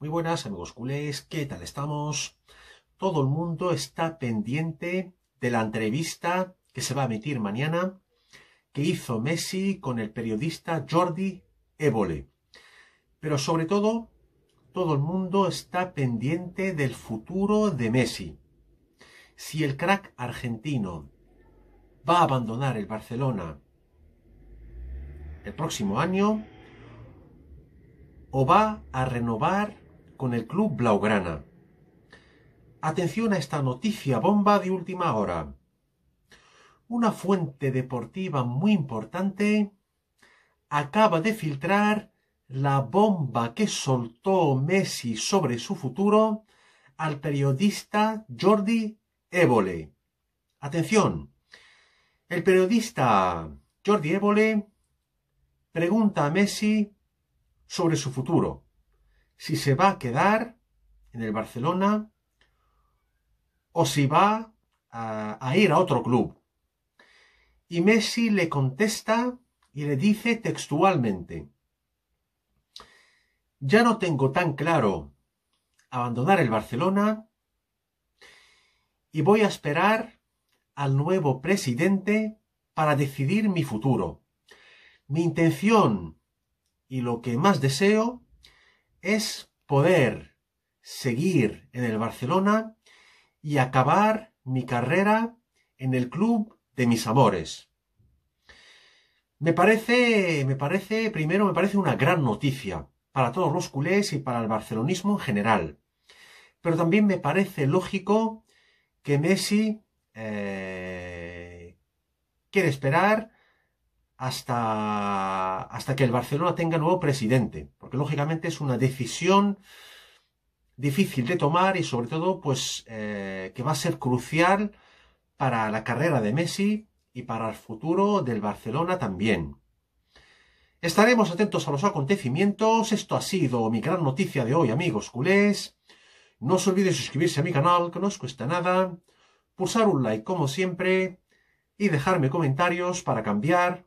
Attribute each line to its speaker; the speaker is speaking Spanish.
Speaker 1: Muy buenas amigos culés, ¿qué tal estamos? Todo el mundo está pendiente de la entrevista que se va a emitir mañana que hizo Messi con el periodista Jordi Évole. Pero sobre todo, todo el mundo está pendiente del futuro de Messi. Si el crack argentino va a abandonar el Barcelona el próximo año o va a renovar con el club Blaugrana. Atención a esta noticia bomba de última hora. Una fuente deportiva muy importante acaba de filtrar la bomba que soltó Messi sobre su futuro al periodista Jordi Évole. Atención, el periodista Jordi Évole pregunta a Messi sobre su futuro si se va a quedar en el Barcelona o si va a, ir a otro club. Y Messi le contesta y le dice textualmente, ya no tengo tan claro abandonar el Barcelona y voy a esperar al nuevo presidente para decidir mi futuro. Mi intención y lo que más deseo es poder seguir en el Barcelona y acabar mi carrera en el club de mis amores. Me parece, me parece, primero me parece una gran noticia para todos los culés y para el barcelonismo en general. Pero también me parece lógico que Messi eh, quiere esperar hasta, que el Barcelona tenga nuevo presidente, porque lógicamente es una decisión difícil de tomar y sobre todo pues eh, que va a ser crucial para la carrera de Messi y para el futuro del Barcelona también. Estaremos atentos a los acontecimientos. Esto ha sido mi gran noticia de hoy, amigos culés. No os olvidéis suscribirse a mi canal, que no os cuesta nada. Pulsar un like como siempre. Y dejarme comentarios para cambiar